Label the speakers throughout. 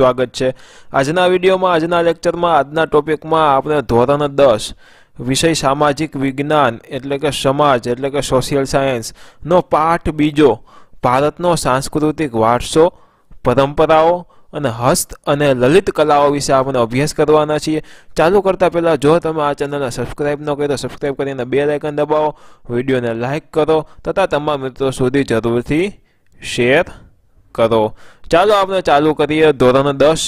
Speaker 1: સ્વાગત છે આજના વિડીયોમાં આજના લેક્ચરમાં આજના ટોપિકમાં આપણે ધોરણ દસ વિષય સામાજિક વિજ્ઞાન એટલે કે સમાજ એટલે કે સોશિયલ સાયન્સનો પાઠ બીજો ભારતનો સાંસ્કૃતિક વારસો પરંપરાઓ અને હસ્ત અને લલિત કલાઓ વિશે આપણે અભ્યાસ કરવાના છીએ ચાલુ કરતાં પહેલાં જો તમે આ ચેનલને સબસ્ક્રાઇબ ન કરી તો સબસ્ક્રાઇબ કરીને બે લાઇકન દબાવો વિડીયોને લાઇક કરો તથા તમામ મિત્રો સુધી જરૂરથી શેર કરો ચાલો આપણે ચાલુ કરીએ ધોરણ દસ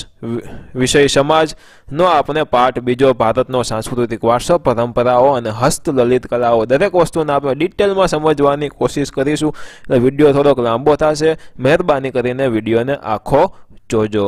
Speaker 1: વિષય સમાજનો આપણે પાઠ બીજો ભારતનો સાંસ્કૃતિક વારસો પરંપરાઓ અને હસ્તલલિત કલાઓ દરેક વસ્તુને આપણે ડિટેલમાં સમજવાની કોશિશ કરીશું એટલે વિડીયો થોડોક લાંબો થશે મહેરબાની કરીને વિડીયોને આખો જોજો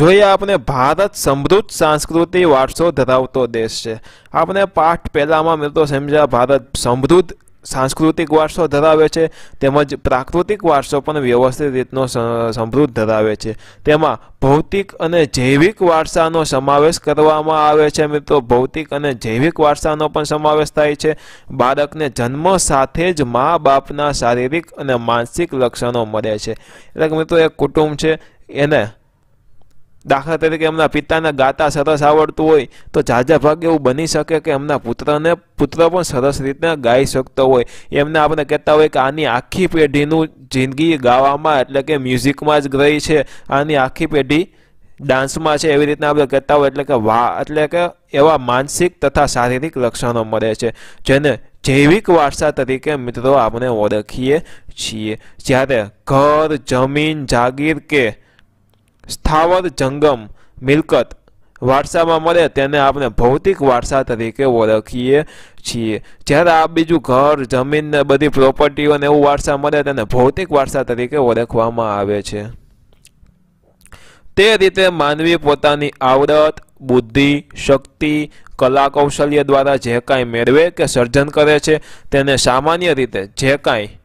Speaker 1: જોઈએ આપણે ભારત સમૃદ્ધ સાંસ્કૃતિક વારસો ધરાવતો દેશ છે આપણે પાઠ પહેલામાં મિત્રો સમજ્યા ભારત સમૃદ્ધ સાંસ્કૃતિક વારસો ધરાવે છે તેમજ પ્રાકૃતિક વારસો પણ વ્યવસ્થિત રીતનો સમૃદ્ધ ધરાવે છે તેમાં ભૌતિક અને જૈવિક વારસાનો સમાવેશ કરવામાં આવે છે મિત્રો ભૌતિક અને જૈવિક વારસાનો પણ સમાવેશ થાય છે બાળકને જન્મ સાથે જ મા બાપના શારીરિક અને માનસિક લક્ષણો મળે છે એટલે કે મિત્રો એક કુટુંબ છે એને દાખલા તરીકે એમના પિતાને ગાતા સરસ આવડતું હોય તો ઝાઝા ભાગે એવું બની શકે કે એમના પુત્રને પુત્ર પણ સરસ રીતે ગાઈ શકતો હોય એમને આપણે કહેતા હોય કે આની આખી પેઢીનું જિંદગી ગાવામાં એટલે કે મ્યુઝિકમાં જ ગઈ છે આની આખી પેઢી ડાન્સમાં છે એવી રીતના આપણે કહેતા હોય એટલે કે વા એટલે કે એવા માનસિક તથા શારીરિક લક્ષણો મળે છે જેને જૈવિક વારસા તરીકે મિત્રો આપણે ઓળખીએ છીએ જ્યારે ઘર જમીન જાગીર કે સ્થાવર જંગમ મિલકત વારસામાં મળે તેને આપણે ભૌતિક વારસા તરીકે ઓળખીએ છીએ જ્યારે આ બીજું ઘર જમીન ને બધી પ્રોપર્ટીઓને એવું વારસા મળે તેને ભૌતિક વારસા તરીકે ઓળખવામાં આવે છે તે રીતે માનવી પોતાની આવડત બુદ્ધિ શક્તિ કલા કૌશલ્ય દ્વારા જે કાંઈ મેળવે કે સર્જન કરે છે તેને સામાન્ય રીતે જે કાંઈ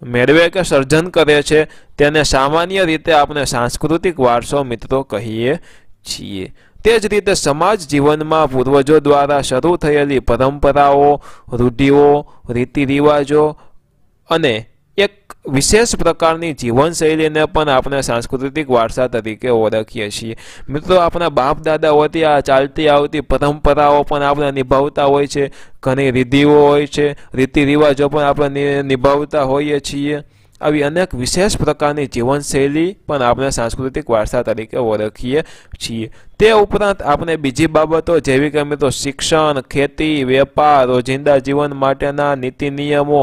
Speaker 1: મેળવે કે સર્જન કરે છે તેને સામાન્ય રીતે આપણે સાંસ્કૃતિક વારસો મિત્રો કહીએ છીએ તે જ રીતે સમાજ જીવનમાં પૂર્વજો દ્વારા શરૂ થયેલી પરંપરાઓ રૂઢિઓ રીતિ રિવાજો અને વિશેષ પ્રકારની જીવનશૈલીને પણ આપણે સાંસ્કૃતિક વારસા તરીકે ઓળખીએ છીએ મિત્રો આપણા બાપ દાદાઓથી આ ચાલતી આવતી પરંપરાઓ પણ આપણે નિભાવતા હોય છે ઘણી રીધિઓ હોય છે રીતિ રિવાજો પણ આપણે નિભાવતા હોઈએ છીએ આવી અનેક વિશેષ પ્રકારની જીવનશૈલી પણ આપણે સાંસ્કૃતિક વારસા તરીકે ઓળખીએ છીએ તે ઉપરાંત આપણે બીજી બાબતો જેવી કે મિત્રો શિક્ષણ ખેતી વેપાર રોજિંદા જીવન માટેના નીતિ નિયમો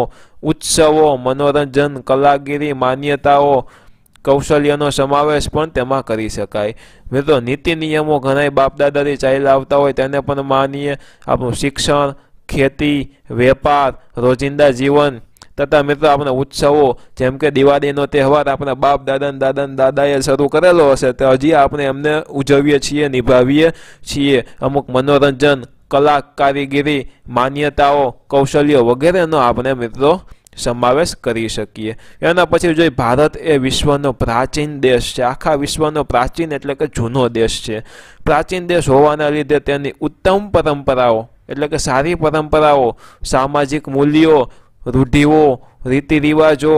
Speaker 1: ઉત્સવો મનોરંજન કલાગીરી માન્યતાઓ કૌશલ્યનો સમાવેશ પણ તેમાં કરી શકાય મિત્રો નીતિ નિયમો ઘણા બાપદાદાથી ચાલ્યા આવતા હોય તેને પણ માનીએ આપણું શિક્ષણ ખેતી વેપાર રોજિંદા જીવન તથા મિત્રો આપણા ઉત્સવો જેમ કે દિવાળીનો તહેવાર આપણા બાપ દાદા દાદા દાદાએ શરૂ કરેલો હશે તો હજી આપણે એમને ઉજવીએ છીએ નિભાવીએ છીએ અમુક મનોરંજન કલા કારીગીરી માન્યતાઓ કૌશલ્યો વગેરેનો આપણે મિત્રો સમાવેશ કરી શકીએ એના પછી જોઈએ ભારત એ વિશ્વનો પ્રાચીન દેશ છે આખા વિશ્વનો પ્રાચીન એટલે કે જૂનો દેશ છે પ્રાચીન દેશ હોવાના લીધે તેની ઉત્તમ પરંપરાઓ એટલે કે સારી પરંપરાઓ સામાજિક મૂલ્યો રૂઢિઓ રીતિ રિવાજો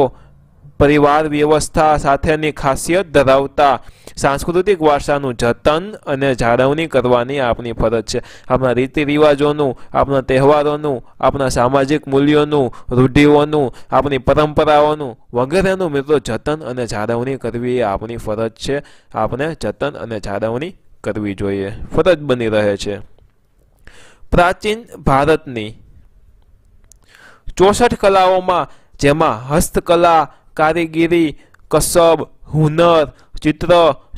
Speaker 1: પરિવાર વ્યવસ્થા સાથેની ખાસિયત ધરાવતા સાંસ્કૃતિક વારસાનું જતન અને જાળવણી કરવાની આપણી ફરજ છે આપણા રીતિ રિવાજોનું આપણા તહેવારોનું આપણા સામાજિક મૂલ્યોનું રૂઢિઓનું આપણી પરંપરાઓનું વગેરેનું મિત્રો જતન અને જાળવણી કરવી એ આપણી ફરજ છે આપણે જતન અને જાળવણી કરવી જોઈએ ફરજ બની રહે છે પ્રાચીન ભારતની ચોસઠ કલાઓમાં જેમાં હસ્તકલા કારીગીરી કસબ હુનર ચિત્ર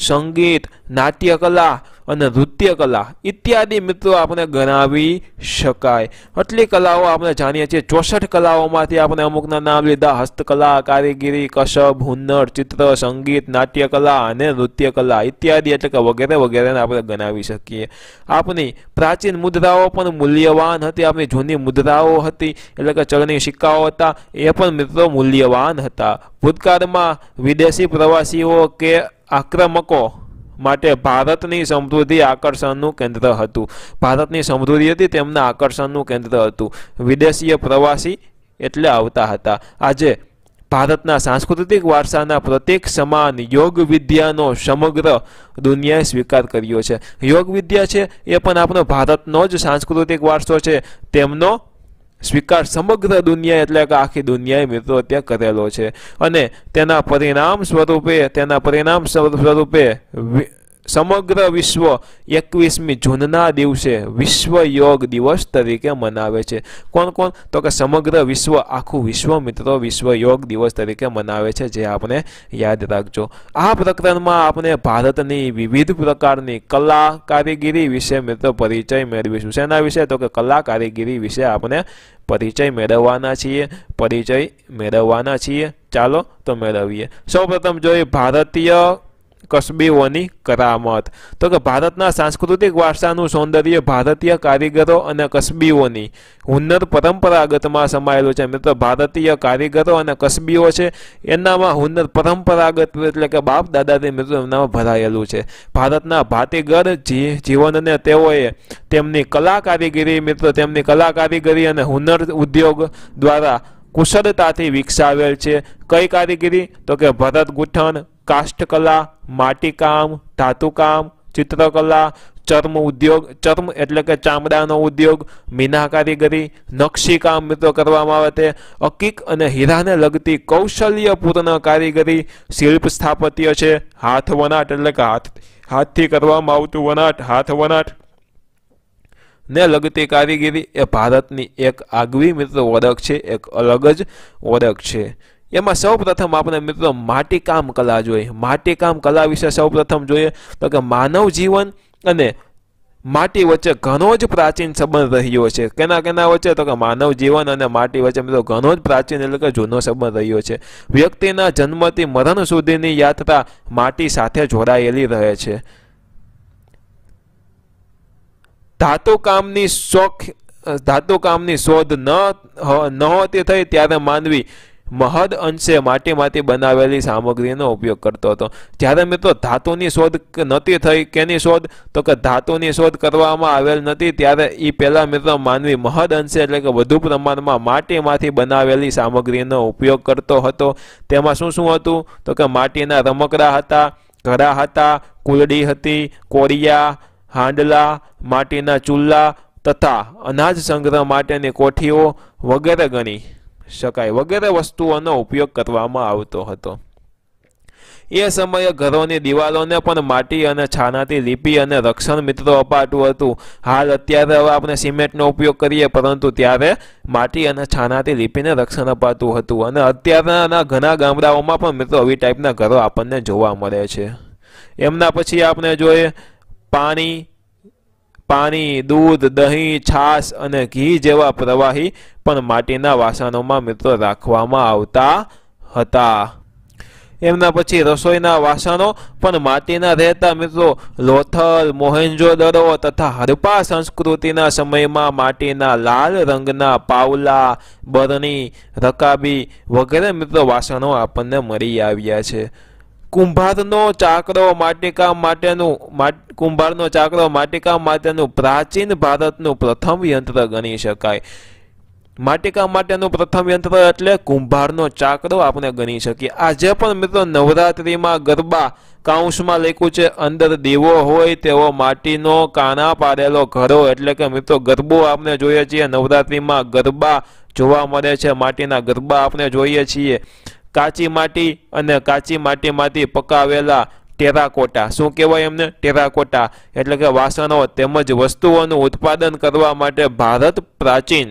Speaker 1: સંગીત નાટ્યકલા અને નૃત્ય કલા ઇત્યાદિ મિત્રો આપણે ગણાવી શકાય આટલી કલાઓ આપણે જાણીએ છીએ ચોસઠ કલાઓમાંથી આપણે અમુકના નામ લીધા હસ્તકલા કારીગીરી કસબ હુન્નર ચિત્ર સંગીત નાટ્યકલા અને નૃત્યકલા ઇત્યાદિ એટલે કે વગેરે વગેરેને આપણે ગણાવી શકીએ આપણી પ્રાચીન મુદ્રાઓ પણ મૂલ્યવાન હતી આપણી જૂની મુદ્રાઓ હતી એટલે કે ચલણી સિક્કાઓ હતા એ પણ મિત્રો મૂલ્યવાન હતા ભૂતકાળમાં વિદેશી પ્રવાસીઓ કે આક્રમકો માટે ભારતની સમૃદ્ધિ આકર્ષણનું કેન્દ્ર હતું ભારતની સમૃદ્ધિ હતી તેમના આકર્ષણનું કેન્દ્ર હતું વિદેશીય પ્રવાસી એટલે આવતા હતા આજે ભારતના સાંસ્કૃતિક વારસાના પ્રત્યેક સમાન યોગ વિદ્યાનો સમગ્ર દુનિયાએ સ્વીકાર કર્યો છે યોગ વિદ્યા છે એ પણ આપણો ભારતનો જ સાંસ્કૃતિક વારસો છે તેમનો સ્વીકાર સમગ્ર દુનિયા એટલે કે આખી દુનિયાએ મિત્રો કરેલો છે અને તેના પરિણામ સ્વરૂપે તેના પરિણામ સ્વરૂપે સમગ્ર વિશ્વ એકવીસમી જૂનના દિવસે વિશ્વ યોગ દિવસ તરીકે મનાવે છે કોણ કોણ તો કે સમગ્ર વિશ્વ આખું વિશ્વ મિત્રો વિશ્વ યોગ દિવસ તરીકે મનાવે છે જે આપણે યાદ રાખજો આ પ્રકરણમાં આપણે ભારતની વિવિધ પ્રકારની કલા કારીગીરી વિશે મિત્રો પરિચય મેળવીશું શેના વિશે તો કે કલા કારીગીરી વિશે આપણે પરિચય મેળવવાના છીએ પરિચય મેળવવાના છીએ ચાલો તો મેળવીએ સૌપ્રથમ જોઈએ ભારતીય કસબીઓની કરામત તો કે ભારતના સાંસ્કૃતિક વારસાનું સૌંદર્ય ભારતીય કારીગરો અને કસબીઓની હુન્નર પરંપરાગતમાં સમાયેલું છે મિત્રો ભારતીય કારીગરો અને કસબીઓ છે એનામાં હુન્નર પરંપરાગત એટલે કે બાપ દાદાથી મિત્રો એમનામાં ભરાયેલું છે ભારતના ભાતીગર જીવનને તેઓએ તેમની કલા કારીગીરી મિત્રો તેમની કલા કારીગરી અને હુન્નર ઉદ્યોગ દ્વારા કુશળતાથી વિકસાવેલ છે કઈ કારીગરી તો કે ભરત ગુઠણ કાષ્ટકલા માટીકામ ધાતુકામ ચિત્રકલા ચર્મ ઉદ્યોગ ચર્મ એટલે કે ચામડાનો ઉદ્યોગ મીના કારીગરી નકશીકામ મિત્રો કરવામાં આવે તે અકીક અને હીરાને લગતી કૌશલ્યપૂર્ણ કારીગરી શિલ્પ સ્થાપત્ય છે હાથ વનાટ એટલે કે હાથ હાથથી કરવામાં આવતું વનાટ હાથ વનાટ ને લગતી કારીગરી એ ભારતની એક આગવી મિત્ર ઓળખ છે એક અલગ જ ઓળખ છે એમાં સૌપ્રથમ આપણે મિત્રો માટીકામ કલા જોઈએ માટીકામ કલા વિશે સૌપ્રથમ જોઈએ તો કે માનવ જીવન અને માટી વચ્ચે ઘણો જ પ્રાચીન સંબંધ રહ્યો છે કેના કેના વચ્ચે તો કે માનવ જીવન અને માટી વચ્ચે મિત્રો ઘણો જ પ્રાચીન એટલે કે જૂનો સંબંધ રહ્યો છે વ્યક્તિના જન્મથી મરણ સુધીની યાત્રા માટી સાથે જોડાયેલી રહે છે ધાતુકામની શોખ ધાતુકામની શોધ ન નહોતી થઈ ત્યારે માનવી મહદ અંશે માટીમાંથી બનાવેલી સામગ્રીનો ઉપયોગ કરતો હતો જ્યારે મિત્રો ધાતુની શોધ નહોતી થઈ કેની શોધ તો કે ધાતુની શોધ કરવામાં આવેલ નથી ત્યારે એ પહેલાં મિત્રો માનવી મહદ અંશે એટલે કે વધુ પ્રમાણમાં માટીમાંથી બનાવેલી સામગ્રીનો ઉપયોગ કરતો હતો તેમાં શું શું હતું તો કે માટીના રમકડા હતા ઘડા હતા કુલડી હતી કોરિયા હાંડલા માટીના ચૂલ્લા તથા અનાજ સંગ્રહ માટેની કોઠીઓ વગેરે ગણી શકાય વગેરે વસ્તુઓનો ઉપયોગ કરવામાં આવતો હતો એ સમયે ઘરોની દિવાલોને પણ માટી અને છાનાથી લીપી અને રક્ષણ મિત્રો અપાતું હતું હાલ અત્યારે હવે આપણે સિમેન્ટનો ઉપયોગ કરીએ પરંતુ ત્યારે માટી અને છાનાથી લીપીને રક્ષણ અપાતું હતું અને અત્યારના ઘણા ગામડાઓમાં પણ મિત્રો આવી ટાઈપના ઘરો આપણને જોવા મળે છે એમના પછી આપણે જોઈએ પાણી પાણી દૂધ દહીં છાશ અને ઘી જેવા પ્રવાહી પણ માટીના વાસણોમાં મિત્રો રાખવામાં આવતા હતા એમના પછી રસોઈના વાસણો પણ માટીના રહેતા મિત્રો લોથલ મોહેન્જોદરો તથા હરપા સંસ્કૃતિના સમયમાં માટીના લાલ રંગના પાવલા બરણી રકાબી વગેરે મિત્રો વાસણો આપણને મળી આવ્યા છે કુંભારનો ચાકડો માટીકામ માટેનું કુંભારનો ચાકડો માટીકામ માટેનું પ્રાચીન ભારતનું પ્રથમ યંત્ર ગણી શકાય માટીકામ માટેનું પ્રથમ યંત્ર એટલે કુંભારનો ચાકડો આપણે ગણી શકીએ આજે પણ મિત્રો નવરાત્રિમાં ગરબા કાઉન્સમાં લખ્યું છે અંદર દીવો હોય તેવો માટીનો કાના પાડેલો ઘરો એટલે કે મિત્રો ગરબો આપણે જોઈએ છીએ નવરાત્રિમાં ગરબા જોવા મળે છે માટીના ગરબા આપણે જોઈએ છીએ કાચી માટી અને કાચી માટીમાંથી પકાવેલા ટેરાકોટા શું કહેવાય એમને ટેરાકોટા એટલે કે વાસણો તેમજ વસ્તુઓનું ઉત્પાદન કરવા માટે ભારત પ્રાચીન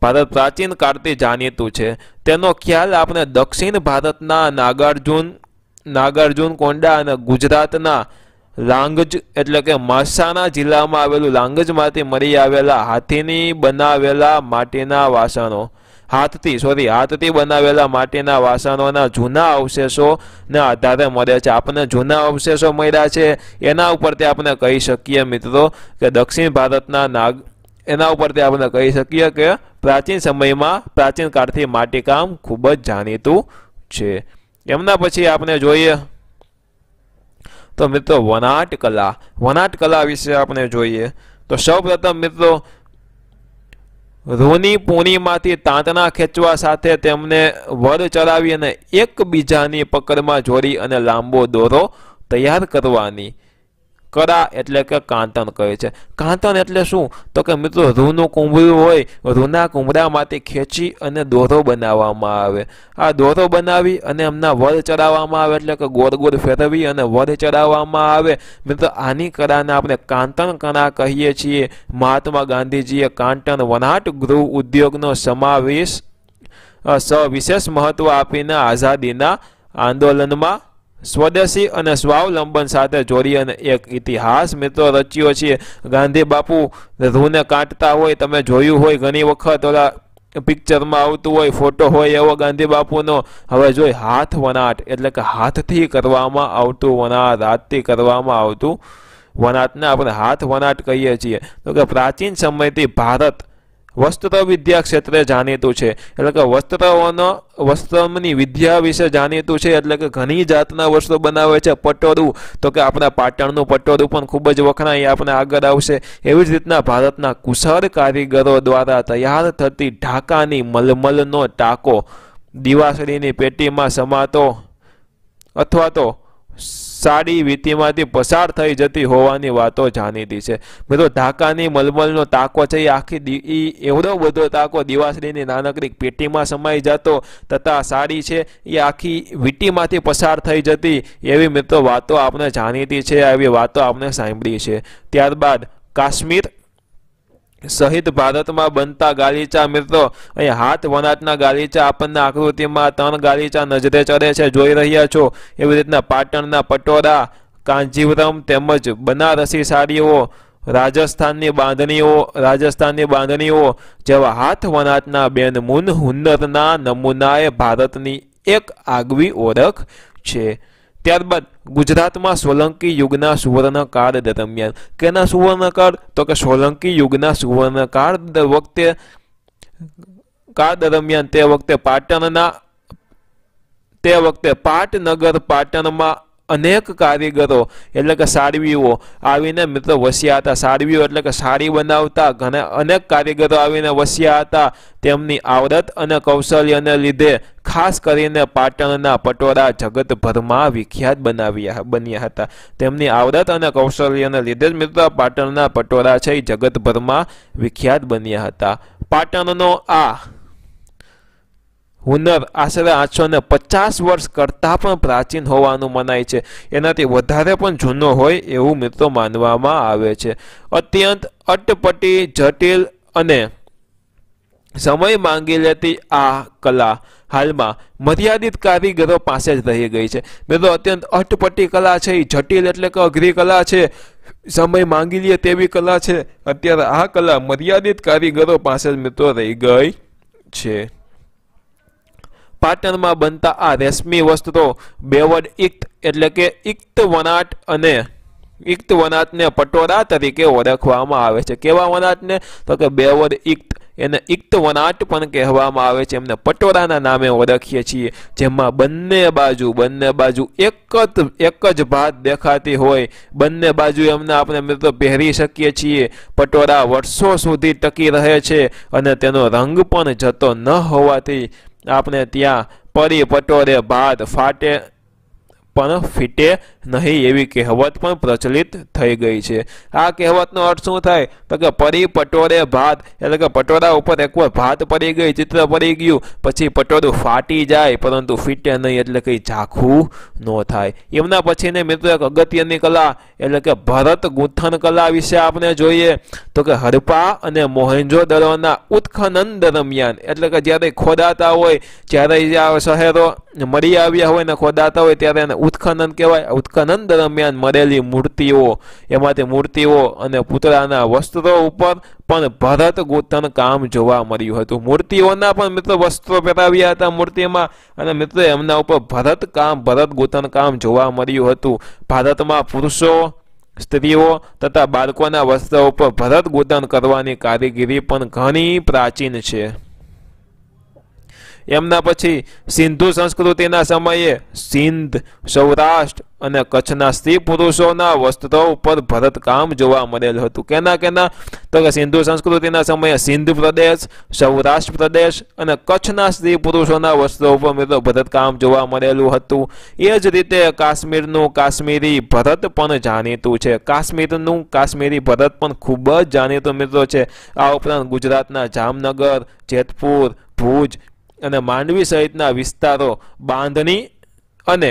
Speaker 1: ભારત પ્રાચીન કાળથી જાણીતું છે તેનો ખ્યાલ આપણે દક્ષિણ ભારતના નાગાર્જુન નાગાર્જુન કોંડા અને ગુજરાતના લાંગજ એટલે કે મહેસાણા જિલ્લામાં આવેલું લાંગજમાંથી મળી આવેલા હાથીની બનાવેલા માટીના વાસણો હાથથી સોરી હાથથી બનાવેલા માટીના વાસણોના જૂના અવશેષોના આધારે મળે છે આપણને જૂના અવશેષો મળ્યા છે એના ઉપરથી આપણે કહી શકીએ મિત્રો કે દક્ષિણ ભારતના નાગ એના ઉપરથી આપણે કહી શકીએ કે પ્રાચીન સમયમાં પ્રાચીન કાળથી માટીકામ ખૂબ જ જાણીતું છે એમના પછી આપણે જોઈએ તો મિત્રો વનાટ કલા વનાટ કલા વિશે આપણે જોઈએ તો સૌપ્રથમ મિત્રો રોની પૂણીમાંથી તાંતના ખેંચવા સાથે તેમને વર ચલાવી અને એકબીજાની પકડમાં જોડી અને લાંબો દોરો તૈયાર કરવાની કરા એટલે કે કાંતન કહે છે કાંતન એટલે શું તો કે મિત્રો રૂનું કુંભળું હોય રૂના કુંભળામાંથી ખેંચી અને દોરો બનાવવામાં આવે આ દોરો બનાવી અને એમના વર ચડાવવામાં આવે એટલે કે ગોળ ગોળ ફેરવી અને વર ચડાવવામાં આવે મિત્રો આની કરાને આપણે કાંતન કરા કહીએ છીએ મહાત્મા ગાંધીજીએ કાંટન વનાટ ગૃહ ઉદ્યોગનો સમાવેશ સવિશેષ મહત્વ આપીને આઝાદીના આંદોલનમાં સ્વદેશી અને સ્વાવલંબન સાથે જોડી અને એક ઇતિહાસ મિત્રો રચ્યો છે ગાંધી બાપુ રૂને કાટતા હોય તમે જોયું હોય ઘણી વખત ઓલા પિક્ચરમાં આવતું હોય ફોટો હોય એવો ગાંધી બાપુનો હવે જોઈ હાથ વનાટ એટલે કે હાથથી કરવામાં આવતું વનાટ હાથથી કરવામાં આવતું વનાટને આપણે હાથ વનાટ કહીએ છીએ તો કે પ્રાચીન સમયથી ભારત વસ્ત્ર વિદ્યા ક્ષેત્રે જાણીતું છે એટલે કે વસ્ત્રોનો વસ્ત્રની વિદ્યા વિશે જાણીતું છે એટલે કે ઘણી જાતના વસ્ત્રો બનાવે છે પટોળું તો કે આપણા પાટણનું પટોળું પણ ખૂબ જ વખણાય આપણે આગળ આવશે એવી જ રીતના ભારતના કુશળ કારીગરો દ્વારા તૈયાર થતી ઢાકાની મલમલનો ટાંકો દિવાસળીની પેટીમાં સમાતો અથવા તો સાડી વીતીમાંથી પસાર થઈ જતી હોવાની વાતો જાણીતી છે મિત્રો ઢાકાની મલમલનો તાકો છે એ આખી એ એવડો બધો તાકો દિવાસળીની નાનકડી પેટીમાં સમાઈ જતો તથા સાડી છે એ આખી વીટીમાંથી પસાર થઈ જતી એવી મિત્રો વાતો આપણે જાણીતી છે એવી વાતો આપણે સાંભળી છે ત્યારબાદ કાશ્મીર સહિત ભારતમાં બનતા ગાલીચા મિત્રો અહીં હાથ વનાટના ગાલીચા આપણને આકૃતિમાં ત્રણ ગાલીચા નજરે ચડે છે જોઈ રહ્યા છો એવી રીતના પાટણના પટોરા કાંજીવરમ તેમજ બનારસી સાડીઓ રાજસ્થાનની બાંધણીઓ રાજસ્થાનની બાંધણીઓ જેવા હાથ વનાટના બેન મુન હુન્નરના નમૂનાએ ભારતની એક આગવી ઓળખ છે ત્યારબાદ ગુજરાતમાં સોલંકી યુગના સુવર્ણકાળ દરમિયાન કેના સુવર્ણકાળ તો કે સોલંકી યુગના સુવર્ણકાળ વખતે કાળ દરમિયાન તે વખતે પાટણના તે વખતે પાટનગર પાટણમાં અનેક કારીગરો એટલે કે સાડવીઓ આવીને મિત્રો વસ્યા હતા સાળવીઓ એટલે કે સાડી બનાવતા ઘણા અનેક કારીગરો આવીને વસ્યા હતા તેમની આવડત અને કૌશલ્યને લીધે ખાસ કરીને પાટણના પટોળા જગતભરમાં વિખ્યાત બનાવ્યા બન્યા હતા તેમની આવડત અને કૌશલ્યને લીધે જ મિત્રો પાટણના પટોળા છે જગતભરમાં વિખ્યાત બન્યા હતા પાટણનો આ હુનર આશરે આઠસો ને પચાસ વર્ષ કરતાં પણ પ્રાચીન હોવાનું મનાય છે એનાથી વધારે પણ જૂનો હોય એવું મિત્રો માનવામાં આવે છે અત્યંત અટપટી જટિલ અને સમય માંગી લેતી આ કલા હાલમાં મર્યાદિત કારીગરો પાસે જ રહી ગઈ છે મિત્રો અત્યંત અટપટી કલા છે એ જટિલ એટલે કે અઘરી કલા છે સમય માંગી લે તેવી કલા છે અત્યારે આ કલા મર્યાદિત કારીગરો પાસે જ મિત્રો રહી ગઈ છે પાટણમાં બનતા આ રેશમી વસ્ત્રો બેવડ ઇક્ત એટલે કે ઇક્ત વનાટ અને ઇક્ત વનાટને પટોરા તરીકે ઓળખવામાં આવે છે કેવા વનાટને તો કે બેવડ ઇક્ત એને ઇક્ત વનાટ પણ કહેવામાં આવે છે એમને પટોરાના નામે ઓળખીએ છીએ જેમાં બંને બાજુ બંને બાજુ એક જ એક જ ભાત દેખાતી હોય બંને બાજુ એમને આપણે મિત્રો પહેરી શકીએ છીએ પટોરા વર્ષો સુધી ટકી રહે છે અને તેનો રંગ પણ જતો ન હોવાથી આપણે ત્યાં પરી પટોરે ભાત ફાટે પણ ફીટે નહીં એવી કહેવત પણ પ્રચલિત થઈ ગઈ છે આ કહેવતનો અર્થ શું થાય તો કે પરી પટોરે ભાત એટલે કે પટોરા ઉપર એકવાર ભાત પડી ગઈ ચિત્ર પડી ગયું પછી પટોરું ફાટી જાય પરંતુ ફીટે નહીં એટલે કંઈ ઝાખું ન થાય એમના પછીને મિત્રો એક અગત્યની કલા એટલે કે ભરત ગૂંથણ કલા વિશે આપણે જોઈએ તો કે હરપા અને મોહેન્જો દરોના ઉત્ખનન દરમિયાન એટલે કે જ્યારે ખોદાતા હોય જ્યારે શહેરો મળી આવ્યા હોય ને ખોદાતા હોય ત્યારે એને ઉત્ખનન કહેવાય ઉત્ખનન દરમિયાન મળેલી મૂર્તિઓ એમાંથી મૂર્તિઓ અને પૂતળાના વસ્ત્રો ઉપર પણ ભરત ગોતન કામ જોવા મળ્યું હતું મૂર્તિઓના પણ મિત્રો વસ્ત્રો પહેરાવ્યા હતા મૂર્તિમાં અને મિત્રો એમના ઉપર ભરત કામ ભરત ગોતન કામ જોવા મળ્યું હતું ભારતમાં પુરુષો સ્ત્રીઓ તથા બાળકોના વસ્ત્રો ઉપર ભરત ગોતન કરવાની કારીગીરી પણ ઘણી પ્રાચીન છે એમના પછી સિંધુ સંસ્કૃતિના સમયે સિંધ સૌરાષ્ટ્ર અને કચ્છના સ્ત્રી પુરુષોના વસ્ત્રો ઉપર ભરતકામ જોવા મળેલ હતું કેના કેના તો કે સિંધુ સંસ્કૃતિના સમયે સિંધ પ્રદેશ સૌરાષ્ટ્ર પ્રદેશ અને કચ્છના સ્ત્રી પુરુષોના વસ્ત્રો ઉપર મિત્રો ભરતકામ જોવા મળેલું હતું એ જ રીતે કાશ્મીરનું કાશ્મીરી ભરત પણ જાણીતું છે કાશ્મીરનું કાશ્મીરી ભરત પણ ખૂબ જ જાણીતું મિત્રો છે આ ઉપરાંત ગુજરાતના જામનગર જેતપુર ભુજ અને માંડવી સહિતના વિસ્તારો બાંધણી અને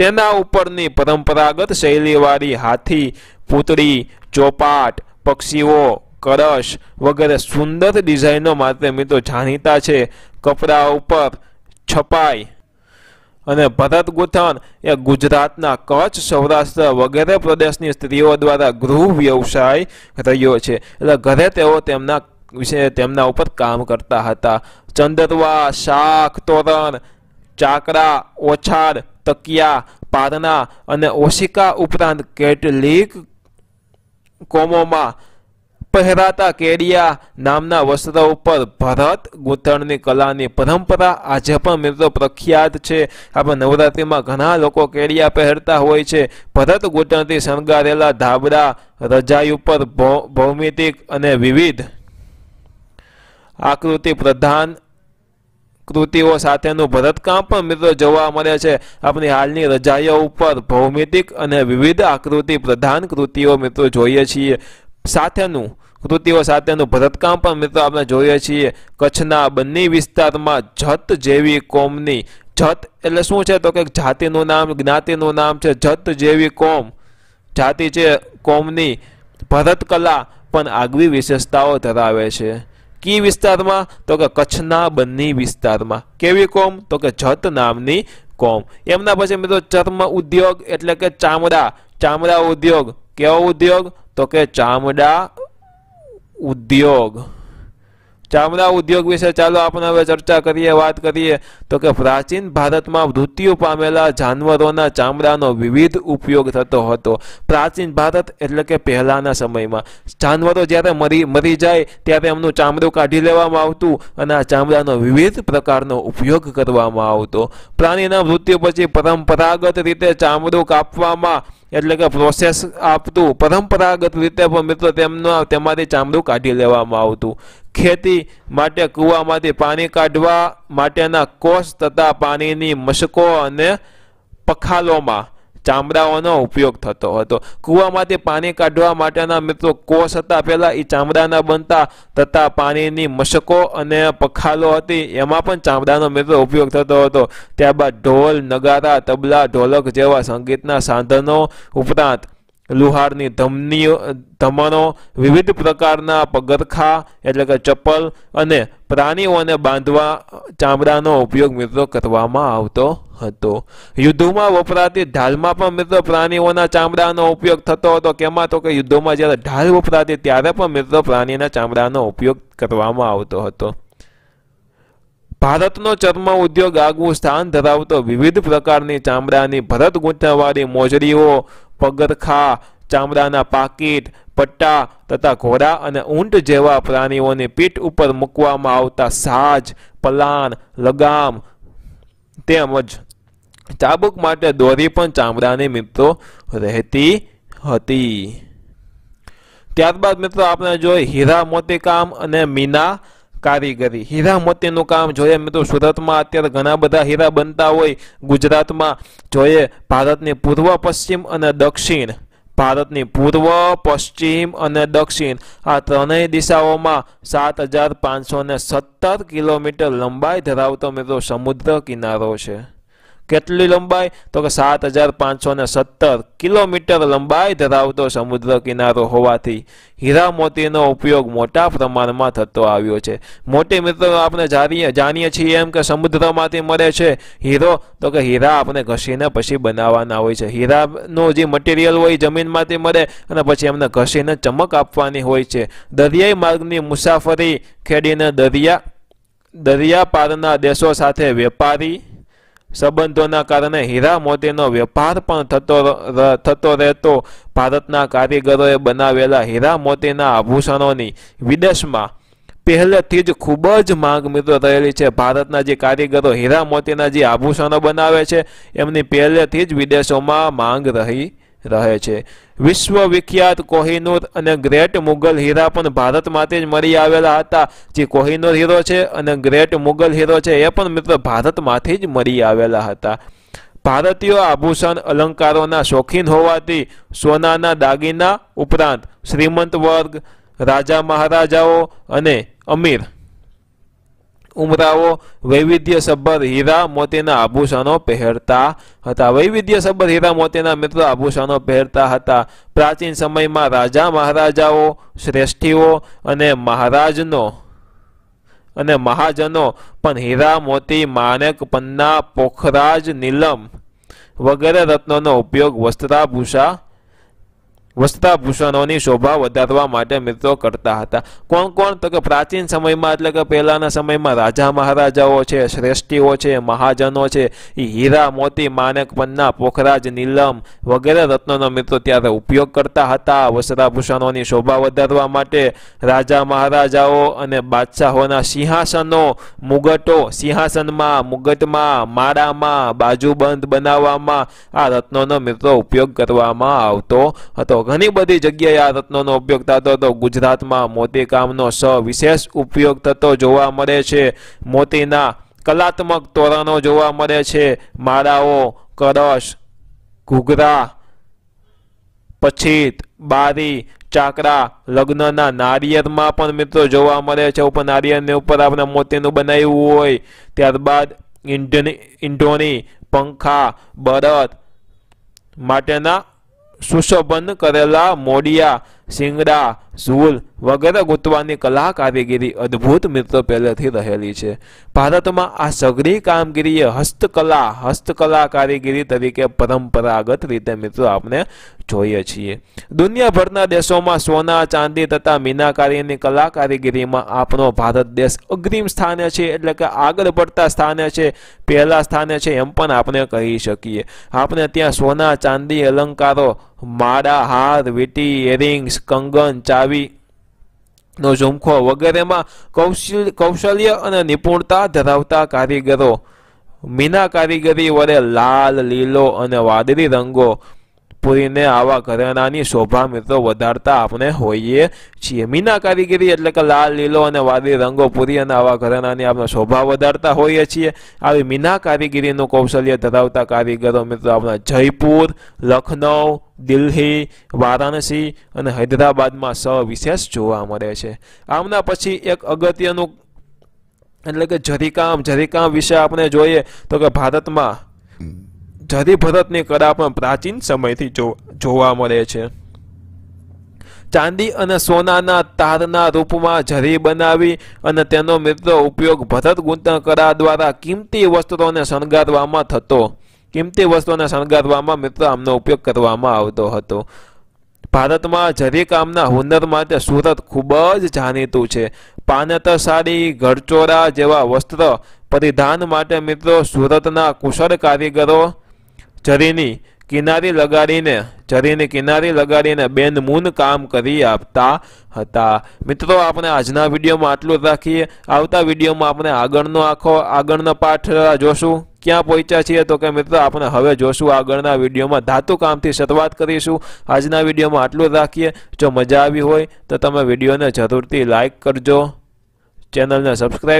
Speaker 1: તેના ઉપરની પરંપરાગત શૈલીવાળી હાથી પૂતળી ચોપાટ પક્ષીઓ કરશ વગેરે સુંદર ડિઝાઇનો માટે મિત્રો જાણીતા છે કપડા ઉપર છપાઈ અને ભરત ગૂંથણ એ ગુજરાતના કચ્છ સૌરાષ્ટ્ર વગેરે પ્રદેશની સ્ત્રીઓ દ્વારા ગૃહ વ્યવસાય રહ્યો છે એટલે ઘરે તેઓ તેમના વિશે તેમના ઉપર કામ કરતા હતા ચંદરવા શાક તોરણ ચાકરા ઓછાડ તકિયા પારના અને ઓશિકા ઉપરાંત કેટલીક કોમોમાં પહેરાતા કેડિયા નામના વસ્ત્ર ઉપર ભરત ગૂંથણની કલાની પરંપરા આજે પણ મિત્રો પ્રખ્યાત છે આપણે નવરાત્રિમાં ઘણા લોકો કેડિયા પહેરતા હોય છે ભરત ગૂંથણથી શણગારેલા ધાબડા રજાઈ ઉપર ભૌમિતિક અને વિવિધ આકૃતિ પ્રધાન કૃતિઓ સાથેનું ભરતકામ પણ મિત્રો જોવા મળે છે આપણી હાલની રજાઈઓ ઉપર ભૌમિતિક અને વિવિધ આકૃતિ પ્રધાન કૃતિઓ મિત્રો જોઈએ છીએ સાથેનું કૃતિઓ સાથેનું ભરતકામ પણ મિત્રો આપણે જોઈએ છીએ કચ્છના બંને વિસ્તારમાં જત જેવી કોમની જત એટલે શું છે તો કે જાતિનું નામ જ્ઞાતિનું નામ છે જત જેવી કોમ જાતિ છે કોમની ભરતકલા પણ આગવી વિશેષતાઓ ધરાવે છે કી વિસ્તારમાં તો કે કચ્છના બન્ની વિસ્તારમાં કેવી કોમ તો કે જત નામની કોમ એમના પછી મિત્રો ચર્મ ઉદ્યોગ એટલે કે ચામડા ચામડા ઉદ્યોગ કેવો ઉદ્યોગ તો કે ચામડા ઉદ્યોગ ચામડા ઉદ્યોગ વિશે ચાલો આપણે હવે ચર્ચા કરીએ વાત કરીએ તો કે પ્રાચીન ભારતમાં મૃત્યુ પામેલા જાનવરોના ચામડાનો વિવિધ ઉપયોગ થતો હતો પ્રાચીન ભારત એટલે કે પહેલાંના સમયમાં જાનવરો જ્યારે મરી મરી જાય ત્યારે એમનું ચામડું કાઢી લેવામાં આવતું અને આ ચામડાનો વિવિધ પ્રકારનો ઉપયોગ કરવામાં આવતો પ્રાણીના મૃત્યુ પછી પરંપરાગત રીતે ચામડું કાપવામાં એટલે કે પ્રોસેસ આપતું પરંપરાગત રીતે પણ મિત્રો તેમનો તેમાંથી ચામડું કાઢી લેવામાં આવતું ખેતી માટે કૂવામાંથી પાણી કાઢવા માટેના કોષ તથા પાણીની મશકો અને પખાલોમાં ચામડાઓનો ઉપયોગ થતો હતો કૂવામાંથી પાણી કાઢવા માટેના મિત્રો કોષ હતા પહેલાં એ ચામડાના બનતા તથા પાણીની મશકો અને પખાલો હતી એમાં પણ ચામડાનો મિત્રો ઉપયોગ થતો હતો ત્યારબાદ ઢોલ નગારા તબલા ઢોલક જેવા સંગીતના સાધનો ઉપરાંત લુહારની ધમનીઓ ધમણો વિવિધ પ્રકારના પગરખા એટલે કે ચપ્પલ અને પ્રાણીઓને બાંધવા ચામડાનો ઉપયોગ મિત્રો કરવામાં આવતો હતો યુદ્ધોમાં વપરાતી ઢાલમાં પણ મિત્રો પ્રાણીઓના ચામડાનો ઉપયોગ થતો હતો કેમાં તો કે યુદ્ધોમાં જ્યારે ઢાલ વપરાતી ત્યારે પણ મિત્રો પ્રાણીના ચામડાનો ઉપયોગ કરવામાં આવતો હતો ભારતનો ચર્મ ઉદ્યોગ આગવું સ્થાન ધરાવતો વિવિધ પ્રકારની ચામડાની ભરત ગૂંથણવાળી મોજડીઓ પગરખા ચામડાના પાકીટ પટ્ટા તથા ઘોડા અને ઊંટ જેવા પ્રાણીઓની પીઠ ઉપર મૂકવામાં આવતા સાજ પલાણ લગામ તેમજ ચાબુક માટે દોરી પણ ચામડાની મિત્રો રહેતી હતી ત્યારબાદ મિત્રો આપણે જોઈએ હીરા મોતી કામ અને મીના કારીગરી હીરા મોતીનું કામ જોઈએ મિત્રો સુરતમાં અત્યારે ઘણા બધા હીરા બનતા હોય ગુજરાતમાં જોઈએ ભારતની પૂર્વ પશ્ચિમ અને દક્ષિણ ભારતની પૂર્વ પશ્ચિમ અને દક્ષિણ આ ત્રણેય દિશાઓમાં સાત હજાર પાંચસો ને સત્તર કિલોમીટર લંબાઈ ધરાવતો મિત્રો સમુદ્ર કિનારો છે કેટલી લંબાઈ તો કે સાત હજાર પાંચસો ને સત્તર કિલોમીટર લંબાઈ ધરાવતો સમુદ્ર કિનારો હોવાથી હીરા મોતીનો ઉપયોગ મોટા પ્રમાણમાં થતો આવ્યો છે મોટી મિત્રો આપણે જાણીએ જાણીએ છીએ એમ કે સમુદ્રમાંથી મળે છે હીરો તો કે હીરા આપણે ઘસીને પછી બનાવવાના હોય છે હીરાનું જે મટીરિયલ હોય જમીનમાંથી મળે અને પછી એમને ઘસીને ચમક આપવાની હોય છે દરિયાઈ માર્ગની મુસાફરી ખેડીને દરિયા દરિયા પારના દેશો સાથે વેપારી સંબંધોના કારણે હીરા મોતીનો વેપાર પણ થતો થતો રહેતો ભારતના કારીગરોએ બનાવેલા હીરા મોતીના આભૂષણોની વિદેશમાં પહેલેથી જ ખૂબ જ માંગ મિત્રો રહેલી છે ભારતના જે કારીગરો હીરા મોતીના જે આભૂષણો બનાવે છે એમની પહેલેથી જ વિદેશોમાં માંગ રહી રહે છે વિશ્વવિખ્યાત કોહિનૂર અને ગ્રેટ મુગલ હીરા પણ ભારતમાંથી જ મળી આવેલા હતા જે કોહિનૂર હીરો છે અને ગ્રેટ મુગલ હીરો છે એ પણ મિત્ર ભારતમાંથી જ મળી આવેલા હતા ભારતીયો આભૂષણ અલંકારોના શોખીન હોવાથી સોનાના દાગીના ઉપરાંત શ્રીમંત વર્ગ રાજા મહારાજાઓ અને અમીર ઉમરાઓ વૈવિધ્યસભર હીરા મોતીના આભૂષણો પહેરતા હતા વૈવિધ્યસભર હીરા મોતીના મિત્ર આભૂષણો પહેરતા હતા પ્રાચીન સમયમાં રાજા મહારાજાઓ શ્રેષ્ઠીઓ અને મહારાજનો અને મહાજનો પણ હીરા મોતી માણેક પન્ના પોખરાજ નીલમ વગેરે રત્નોનો ઉપયોગ વસ્ત્રાભૂષા વસતા ભૂષણોની શોભા વધારવા માટે મિત્રો કરતા હતા કોણ કોણ તો કે પ્રાચીન સમયમાં એટલે કે પહેલાંના સમયમાં રાજા મહારાજાઓ છે શ્રેષ્ઠીઓ છે મહાજનો છે એ હીરા મોતી માનક પન્ના પોખરાજ નીલમ વગેરે રત્નોનો મિત્રો ત્યારે ઉપયોગ કરતા હતા વસ્ત્રાભૂષણોની શોભા વધારવા માટે રાજા મહારાજાઓ અને બાદશાહોના સિંહાસનો મુગટો સિંહાસનમાં મુગટમાં માળામાં બાજુબંધ બનાવવામાં આ રત્નોનો મિત્રો ઉપયોગ કરવામાં આવતો હતો ઘણી બધી જગ્યાએ આ રત્નોનો ઉપયોગ થતો હતો ગુજરાતમાં મોતીકામનો સ વિશેષ ઉપયોગ થતો જોવા મળે છે મોતીના કલાત્મક તોરણો જોવા મળે છે માળાઓ કરશ ઘૂઘરા પછીત બારી ચાકરા લગ્નના નારિયેળમાં પણ મિત્રો જોવા મળે છે ઉપર નારિયેળની ઉપર આપણે મોતીનું બનાવ્યું હોય ત્યારબાદ ઈંઢની પંખા બરત માટેના સુશોભન કરેલા મોડિયા શિંગડા ઝૂલ વગેરે ગૂંથવાની કલા કારીગીરી અદ્ભુત મિત્રો પહેલેથી રહેલી છે ભારતમાં આ સઘળી કામગીરીએ હસ્તકલા હસ્તકલા કારીગીરી તરીકે પરંપરાગત રીતે મિત્રો આપણે જોઈએ છીએ દુનિયાભરના દેશોમાં સોના ચાંદી તથા મીનાકારીની કલા કારીગીરીમાં આપણો ભારત દેશ અગ્રિમ સ્થાને છે એટલે કે આગળ પડતા સ્થાને છે પહેલાં સ્થાને છે એમ પણ આપણે કહી શકીએ આપણે ત્યાં સોના ચાંદી અલંકારો માળા હાર વીટી એરિંગ્સ કંગન ચાવી નો ઝુમખો વગેરેમાં કૌશલ્ય અને નિપુણતા ધરાવતા કારીગરો મીના કારીગરી વડે લાલ લીલો અને વાદળી રંગો પૂરીને આવા ઘરેણાની શોભા મિત્રો વધારતા આપણે હોઈએ છીએ મીના કારીગરી એટલે કે લાલ લીલો અને વાદળી રંગો પૂરી અને આવા ઘરેણાની આપણે શોભા વધારતા હોઈએ છીએ આવી મીના કારીગરીનું કૌશલ્ય ધરાવતા કારીગરો મિત્રો આપણા જયપુર લખનૌ દિલ્હી વારાણસી અને હૈદરાબાદમાં સવિશેષ જોવા મળે છે આમના પછી એક અગત્યનું એટલે કે જરીકામ જરીકામ વિશે આપણે જોઈએ તો કે ભારતમાં જરી ભરતની કળા પણ પ્રાચીન સમયથી જોવા મળે છે ચાંદી અને સોનાના તારના રૂપમાં જરી બનાવી અને તેનો મિત્ર ઉપયોગ ભરત ગૂંથણ કળા દ્વારા કિંમતી વસ્ત્રોને શણગારવામાં થતો કિંમતી વસ્ત્રોને શણગારવામાં મિત્ર આમનો ઉપયોગ કરવામાં આવતો હતો ભારતમાં જરીકામના હુનર માટે સુરત ખૂબ જ જાણીતું છે પાનતર સાડી ઘરચોરા જેવા વસ્ત્ર પરિધાન માટે મિત્રો સુરતના કુશળ કારીગરો જરીની કિનારી લગાડીને જરીની કિનારી લગાડીને બેન મૂન કામ કરી આપતા હતા મિત્રો આપણે આજના વિડીયોમાં આટલું રાખીએ આવતા વિડીયોમાં આપણે આગળનો આખો આગળનો પાઠ જોશું ક્યાં પહોંચ્યા છીએ તો કે મિત્રો આપણે હવે જોશું આગળના વિડીયોમાં ધાતુ કામથી શરૂઆત કરીશું આજના વિડીયોમાં આટલું રાખીએ જો મજા આવી હોય તો તમે વિડીયોને જરૂરથી લાઇક કરજો ચેનલને સબસ્ક્રાઈબ